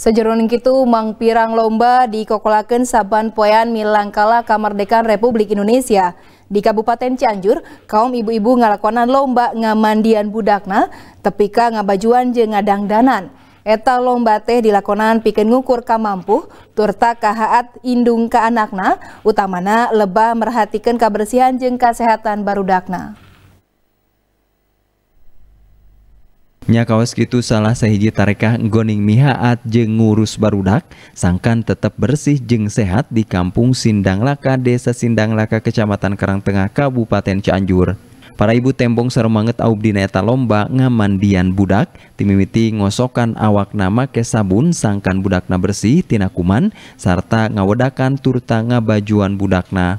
itu kitu mangpirang lomba dikokolaken saban poyan milangkala kamardekan Republik Indonesia. Di Kabupaten Cianjur, kaum ibu-ibu ngalakonan lomba ngamandian budakna, tepika ngabajuan jeung ngadangdanan. Eta lomba teh dilakonan piken ngukur kamampu, turta kahaat indung ka anakna, utamana lebah merhatikan kebersihan jeung kasehatan barudakna. nya kawas gitu salah sehiji tarekah goning mihaat jeng ngurus barudak sangkan tetap bersih jeng sehat di kampung Sindang Laka Desa Sindang Laka Kecamatan Karangtengah Kabupaten Cianjur para ibu tembong sarumanget aub dina lomba ngamandian budak timimiti ngosokan awak nama ke sabun sangkan budakna bersih tina kuman serta ngawedakan turta ngabajuan budakna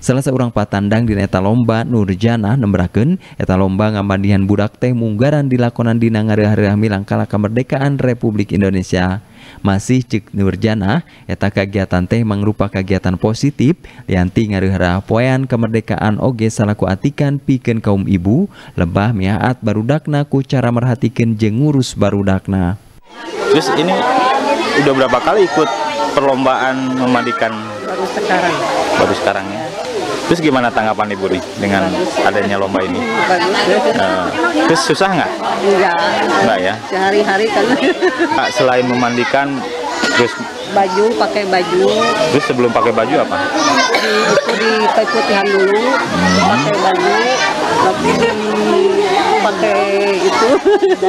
Salah seorang patandang di eta lomba Nurjana nembraken eta lomba ngamandihan budak teh munggaran dilakonan di dina ngariah-riah milangkala kemerdekaan Republik Indonesia. Masih cek Nurjana eta kegiatan teh mangrupa kegiatan positif lianti ngariah poean kemerdekaan oge salaku atikan pikeun kaum ibu lebah miaat barudakna ku cara merhatikan jengurus ngurus barudakna. Terus ini udah berapa kali ikut perlombaan memandikan baru sekarang baru sekarang ya terus gimana tanggapan ibu nih dengan adanya lomba ini Bagus. Eh, terus susah nggak enggak iya. enggak ya sehari-hari kan nah, selain memandikan terus baju pakai baju terus sebelum pakai baju apa di, itu di dulu hmm. pakai baju lalu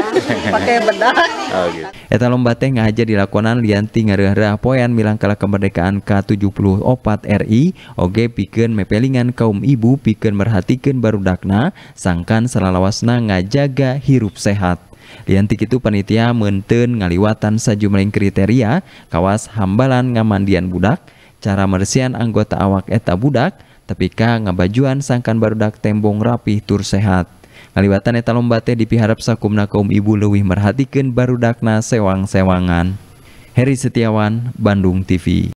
pakai bedak oh, gitu. eta lomba teh ngaja dilakukan lianti ngareureuh poean milangkala kemerdekaan ke-74 RI oge pikeun mepelingan kaum ibu pikeun merhatikeun barudakna sangkan salalawasna ngajaga hirup sehat Liantik itu panitia menten ngaliwatan sejumlah kriteria kawas hambalan ngamandian budak, cara meresian anggota awak eta budak, tepika ngabajuan sangkan barudak tembong rapih tur sehat. Kaliwatan eta lomba teh dipiharap sakumna kaum ibu leuwih merhatikeun barudakna sewang-sewangan. Heri Setiawan, Bandung TV.